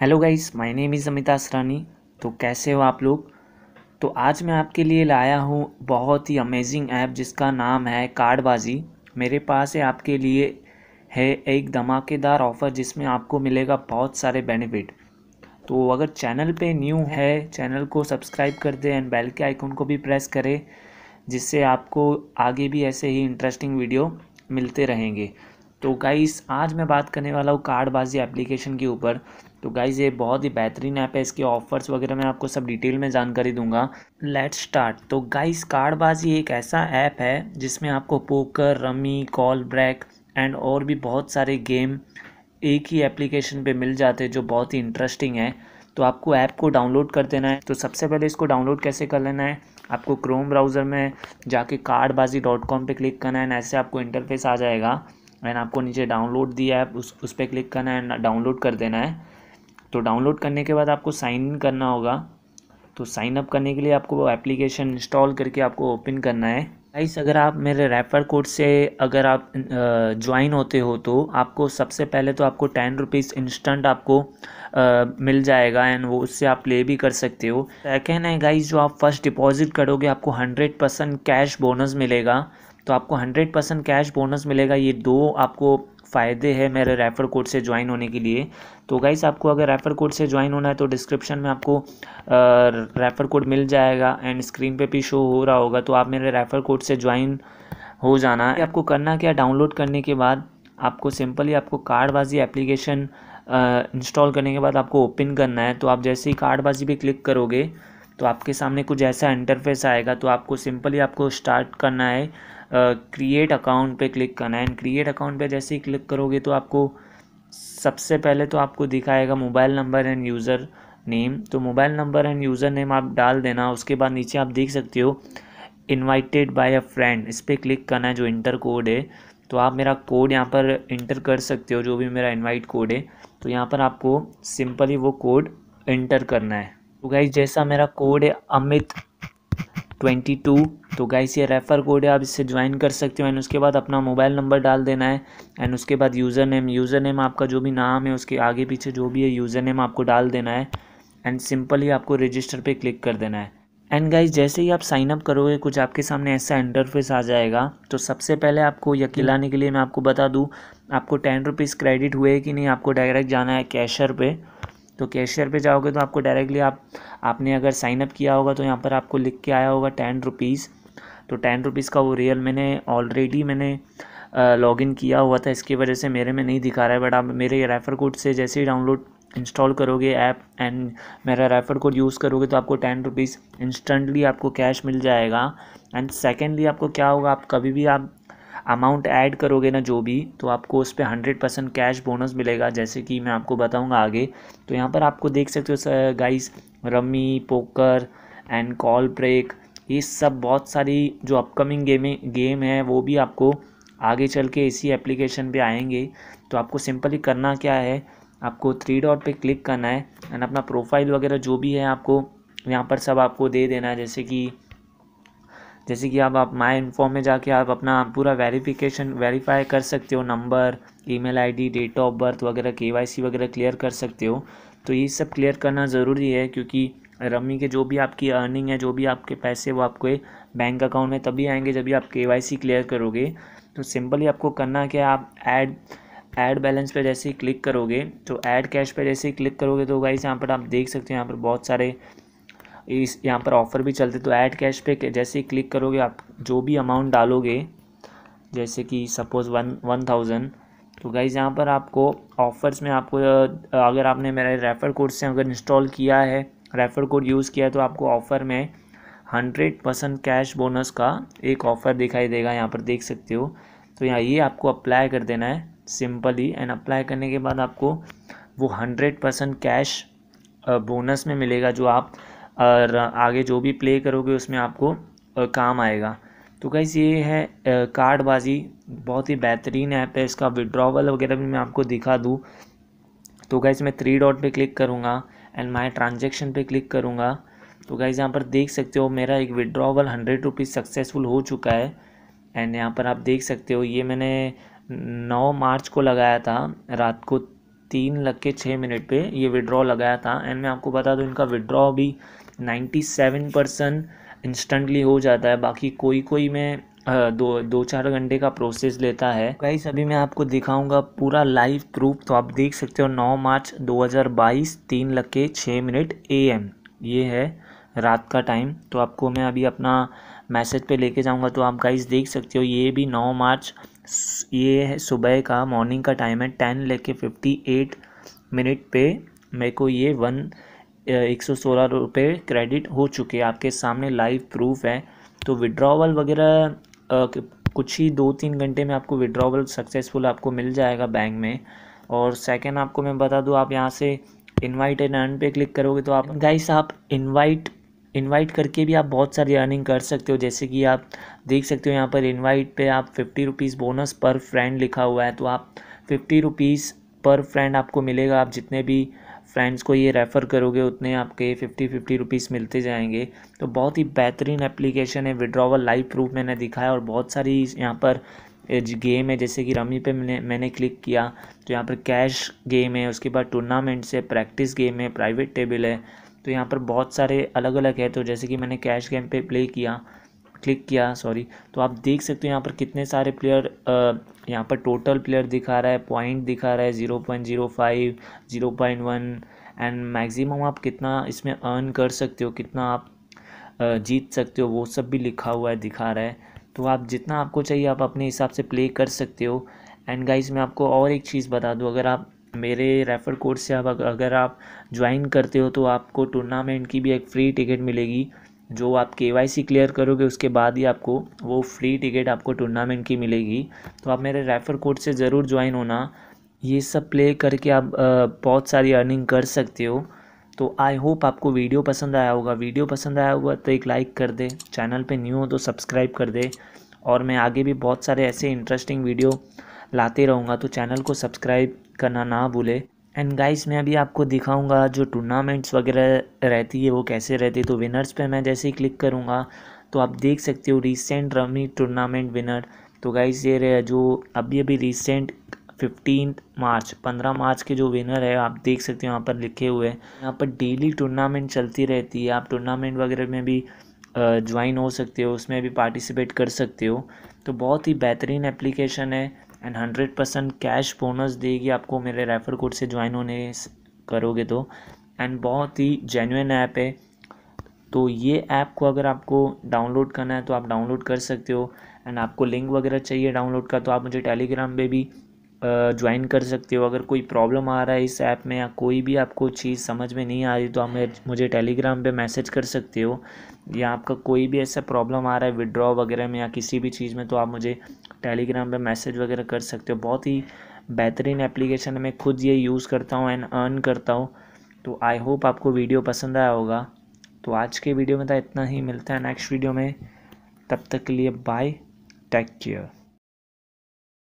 hello guys my name is Amita Asrani तो कैसे हो आप लोग तो आज मैं आपके लिए लाया हूँ बहुत ही अमेजिंग ऐप जिसका नाम है कार्डबाजी मेरे पास है आपके लिए है एक धमाकेदार ऑफ़र जिसमें आपको मिलेगा बहुत सारे बेनिफिट तो अगर चैनल पे न्यू है चैनल को सब्सक्राइब कर दें एंड बेल के आइकॉन को भी प्रेस करें जिससे आपको आगे भी ऐसे ही इंटरेस्टिंग वीडियो मिलते रहेंगे तो गाइस आज मैं बात करने वाला हूँ कार्डबाजी एप्लीकेशन के ऊपर तो गाइज़ ये बहुत ही बेहतरीन ऐप है इसके ऑफर्स वगैरह मैं आपको सब डिटेल में जानकारी दूंगा लेट स्टार्ट तो गाइस कार्डबाजी एक ऐसा ऐप है जिसमें आपको poker rummy call break and और भी बहुत सारे गेम एक ही एप्लीकेशन पर मिल जाते जो बहुत ही इंटरेस्टिंग है तो आपको ऐप को डाउनलोड कर देना है तो सबसे पहले इसको डाउनलोड कैसे कर लेना है आपको क्रोम ब्राउज़र में जाके कार्डबाजी डॉट कॉम पर क्लिक करना है ऐसे आपको इंटरफेस आ जाएगा एंड आपको नीचे डाउनलोड दिया ऐप उस उस पर क्लिक करना है डाउनलोड कर देना है तो डाउनलोड करने के बाद आपको साइन इन करना होगा तो साइन अप करने के लिए आपको वो एप्लीकेशन इंस्टॉल करके आपको ओपन करना है गाइस अगर आप मेरे रेफ़र कोड से अगर आप ज्वाइन होते हो तो आपको सबसे पहले तो आपको टेन रुपीज़ इंस्टेंट आपको आ, मिल जाएगा एंड वो उससे आप प्ले भी कर सकते हो सेकेंड है गाइस जो आप फर्स्ट डिपॉजिट करोगे आपको हंड्रेड परसेंट कैश बोनस मिलेगा तो आपको हंड्रेड परसेंट कैश बोनस मिलेगा ये दो आपको फ़ायदे हैं मेरे रेफ़र कोड से ज्वाइन होने के लिए तो गाइस आपको अगर रेफ़र कोड से ज्वाइन होना है तो डिस्क्रिप्शन में आपको रेफ़र कोड मिल जाएगा एंड स्क्रीन पे भी शो हो रहा होगा तो आप मेरे रेफ़र कोड से ज्वाइन हो जाना है आपको करना क्या डाउनलोड करने के बाद आपको सिंपली आपको कार्डबाजी एप्लीकेशन इंस्टॉल करने के बाद आपको ओपन करना है तो आप जैसे ही कार्डबाजी पर क्लिक करोगे तो आपके सामने कुछ ऐसा इंटरफेस आएगा तो आपको सिंपली आपको स्टार्ट करना है क्रिएट अकाउंट पे क्लिक करना है एंड क्रिएट अकाउंट पे जैसे ही क्लिक करोगे तो आपको सबसे पहले तो आपको दिखाएगा mobile number and user name तो mobile number and user name आप डाल देना उसके बाद नीचे आप देख सकते हो इन्वाइटेड बाय अ फ्रेंड इस पर क्लिक करना है जो इंटर कोड है तो आप मेरा कोड यहाँ पर इंटर कर सकते हो जो भी मेरा इन्वाइट कोड है तो यहाँ पर आपको सिंपली वो कोड इंटर करना है तो गाइज जैसा मेरा कोड है अमित ट्वेंटी टू तो गाइस ये रेफ़र कोड है आप इससे ज्वाइन कर सकते हो एंड उसके बाद अपना मोबाइल नंबर डाल देना है एंड उसके बाद यूज़र नेम यूज़र नेम आपका जो भी नाम है उसके आगे पीछे जो भी है यूज़र नेम आपको डाल देना है एंड सिंपली आपको रजिस्टर पे क्लिक कर देना है एंड गाइस जैसे ही आप साइन अप करोगे कुछ आपके सामने ऐसा इंटरफेस आ जाएगा तो सबसे पहले आपको यकीलाने के लिए मैं आपको बता दूँ आपको टेन रुपीज़ क्रेडिट हुए कि नहीं आपको डायरेक्ट जाना है कैशर पर तो कैशियर पे जाओगे तो आपको डायरेक्टली आप आपने अगर साइनअप किया होगा तो यहाँ पर आपको लिख के आया होगा टेन रुपीज़ तो टेन रुपीज़ का वो रियल मैंने ऑलरेडी मैंने लॉगिन किया हुआ था इसकी वजह से मेरे में नहीं दिखा रहा है बट आप मेरे रेफ़र कोड से जैसे ही डाउनलोड इंस्टॉल करोगे ऐप एंड मेरा रेफ़र कोड यूज़ करोगे तो आपको टेन रुपीज़ इंस्टेंटली आपको कैश मिल जाएगा एंड सेकेंडली आपको क्या होगा आप कभी भी आप अमाउंट ऐड करोगे ना जो भी तो आपको उस पर हंड्रेड परसेंट कैश बोनस मिलेगा जैसे कि मैं आपको बताऊंगा आगे तो यहाँ पर आपको देख सकते हो guys rummy poker and call break ये सब बहुत सारी जो अपकमिंग गेमें गेम है वो भी आपको आगे चल के इसी एप्लीकेशन पे आएंगे तो आपको सिंपली करना क्या है आपको थ्री डॉट पे क्लिक करना है एंड अपना प्रोफाइल वगैरह जो भी है आपको यहाँ पर सब आपको दे देना है जैसे कि जैसे कि आप, आप माई इन्फॉर्म में जाके आप अपना पूरा वेरिफिकेशन वेरीफाई कर सकते हो number email ID, date of birth वगैरह के वगैरह क्लियर कर सकते हो तो ये सब क्लियर करना ज़रूरी है क्योंकि रमी के जो भी आपकी अर्निंग है जो भी आपके पैसे वो आपके बैंक अकाउंट में तभी आएंगे जब भी आप के क्लियर करोगे तो सिंपली आपको करना क्या आप ऐड ऐड बैलेंस पे जैसे ही क्लिक करोगे तो ऐड कैश पे जैसे ही क्लिक करोगे तो वाइस यहाँ पर आप देख सकते हो यहाँ पर बहुत सारे इस यहाँ पर ऑफ़र भी चलते तो ऐड कैश पे जैसे ही क्लिक करोगे आप जो भी अमाउंट डालोगे जैसे कि सपोज़ वन वन थाउजेंड तो गाइज़ यहाँ पर आपको ऑफ़र्स में आपको अगर आपने मेरा रेफ़र कोड से अगर इंस्टॉल किया है रेफ़र कोड यूज़ किया है तो आपको ऑफ़र में हंड्रेड परसेंट कैश बोनस का एक ऑफ़र दिखाई देगा यहाँ पर देख सकते हो तो यहाँ ये आपको अप्लाई कर देना है सिंपली एंड अप्लाई करने के बाद आपको वो हंड्रेड परसेंट कैश बोनस में मिलेगा जो आप और आगे जो भी प्ले करोगे उसमें आपको काम आएगा तो कैसे ये है कार्डबाजी बहुत ही बेहतरीन ऐप है इसका विड्रॉवल वगैरह भी मैं आपको दिखा दूँ तो गाइस मैं थ्री डॉट पे क्लिक करूँगा एंड माई ट्रांजेक्शन पे क्लिक करूँगा तो गाइज़ यहाँ पर देख सकते हो मेरा एक विड्रॉवल हंड्रेड रुपीज़ सक्सेसफुल हो चुका है एंड यहाँ पर आप देख सकते हो ये मैंने नौ मार्च को लगाया था रात को तीन लग के छः मिनट पे ये विड्रॉ लगाया था एंड मैं आपको बता दूँ इनका विड्रॉ भी नाइन्टी सेवन परसेंट इंस्टेंटली हो जाता है बाकी कोई कोई में दो दो चार घंटे का प्रोसेस लेता है गाइस अभी मैं आपको दिखाऊंगा पूरा लाइव प्रूफ तो आप देख सकते हो 9 मार्च 2022 तीन लग के छः मिनट ए एम ये है रात का टाइम तो आपको मैं अभी अपना मैसेज पे लेके जाऊंगा तो आप गाइस देख सकते हो ये भी 9 मार्च ये है सुबह का मॉर्निंग का टाइम है टेन लेके फिफ्टी एट मिनट पे मेरे को ये वन एक सौ सोलह रुपये क्रेडिट हो चुके हैं आपके सामने लाइव प्रूफ है तो विड्रॉवल वगैरह कुछ ही दो तीन घंटे में आपको विड्रॉवल सक्सेसफुल आपको मिल जाएगा बैंक में और सेकंड आपको मैं बता दूं आप यहाँ से इनवाइट एंड अर्न पे क्लिक करोगे तो आप गाइस आप इनवाइट इनवाइट करके भी आप बहुत सारी अर्निंग कर सकते हो जैसे कि आप देख सकते हो यहाँ पर इनवाइट पे आप फिफ्टी रुपीज़ बोनस पर फ्रेंड लिखा हुआ है तो आप फिफ्टी रुपीज़ पर फ्रेंड आपको मिलेगा आप जितने भी फ्रेंड्स को ये रेफ़र करोगे उतने आपके फिफ्टी फिफ्टी रुपीज़ मिलते जाएंगे तो बहुत ही बेहतरीन एप्लीकेशन है विड्रॉवल लाइव प्रूफ मैंने दिखाया और बहुत सारी यहाँ पर गेम है जैसे कि रमी पे मैंने मैंने क्लिक किया तो यहाँ पर कैश गेम है उसके बाद टूर्नामेंट्स है प्रैक्टिस गेम है प्राइवेट टेबल है तो यहाँ पर बहुत सारे अलग अलग है तो जैसे कि मैंने कैश गेम पे प्ले किया क्लिक किया सॉरी तो आप देख सकते हो यहाँ पर कितने सारे प्लेयर यहाँ पर टोटल प्लेयर दिखा रहा है पॉइंट दिखा रहा है zero point zero five zero point one and maximum आप कितना इसमें अर्न कर सकते हो कितना आप जीत सकते हो वो सब भी लिखा हुआ है दिखा रहा है तो आप जितना आपको चाहिए आप अपने हिसाब से प्ले कर सकते हो एंड गाइज मैं आपको और एक चीज़ बता दूँ अगर आप मेरे रेफ़र कोड से आप अगर आप ज्वाइन करते हो तो आपको टूर्नामेंट की भी एक फ्री टिकट मिलेगी जो आप के वाई सी क्लियर करोगे उसके बाद ही आपको वो फ्री टिकट आपको टूर्नामेंट की मिलेगी तो आप मेरे रेफ़र कोड से ज़रूर ज्वाइन होना ये सब प्ले करके आप बहुत सारी अर्निंग कर सकते हो तो आई होप आपको वीडियो पसंद आया होगा वीडियो पसंद आया होगा तो एक लाइक कर दे चैनल पे न्यू हो तो सब्सक्राइब कर दे और मैं आगे भी बहुत सारे ऐसे इंटरेस्टिंग वीडियो लाते रहूँगा तो चैनल को सब्सक्राइब करना ना भूले एंड गाइस मैं अभी आपको दिखाऊंगा जो टूर्नामेंट्स वगैरह रहती है वो कैसे रहती है तो विनर्स पे मैं जैसे ही क्लिक करूँगा तो आप देख सकते हो रीसेंट रमी टूर्नामेंट विनर तो गाइस ये रहे जो अभी अभी रीसेंट फिफ्टीन मार्च पंद्रह मार्च के जो विनर है आप देख सकते हो यहाँ पर लिखे हुए हैं यहाँ पर डेली टूर्नामेंट चलती रहती है आप टूर्नामेंट वगैरह में भी ज्वाइन हो सकते हो उसमें भी पार्टिसिपेट कर सकते हो तो बहुत ही बेहतरीन एप्लीकेशन है and hundred percent cash bonus देगी आपको मेरे रेफ़र कोड से ज्वाइन होने करोगे तो एंड बहुत ही जेन्यून ऐप है तो ये ऐप को अगर आपको डाउनलोड करना है तो आप डाउनलोड कर सकते हो एंड आपको लिंक वगैरह चाहिए डाउनलोड का तो आप मुझे टेलीग्राम पे भी ज्वाइन कर सकते हो अगर कोई प्रॉब्लम आ रहा है इस ऐप में या कोई भी आपको चीज़ समझ में नहीं आ रही तो आप मुझे टेलीग्राम पे मैसेज कर सकते हो या आपका कोई भी ऐसा प्रॉब्लम आ रहा है विड्रॉ वगैरह में या किसी भी चीज़ में तो आप मुझे टेलीग्राम पे मैसेज वगैरह कर सकते हो बहुत ही बेहतरीन एप्लीकेशन है मैं खुद ये यूज़ करता हूँ एंड अर्न करता हूँ तो आई होप आपको वीडियो पसंद आया होगा तो आज के वीडियो में तो इतना ही मिलता है नेक्स्ट वीडियो में तब तक के लिए बाय टेक केयर